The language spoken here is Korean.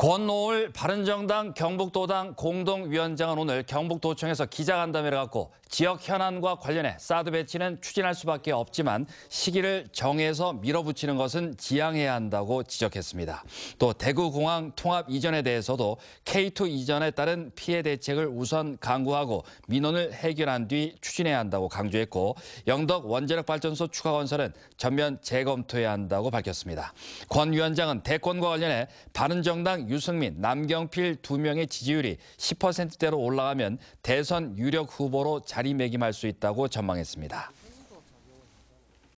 권노을 바른정당 경북도당 공동위원장은 오늘 경북도청에서 기자간담회를 갖고 지역 현안과 관련해 사드 배치는 추진할 수밖에 없지만 시기를 정해서 밀어붙이는 것은 지양해야 한다고 지적했습니다. 또 대구공항 통합 이전에 대해서도 K2 이전에 따른 피해 대책을 우선 강구하고 민원을 해결한 뒤 추진해야 한다고 강조했고 영덕 원자력발전소 추가 건설은 전면 재검토해야 한다고 밝혔습니다. 권 위원장은 대권과 관련해 바른정당 유승민, 남경필 두 명의 지지율이 10%대로 올라가면 대선 유력 후보로 자리매김할 수 있다고 전망했습니다.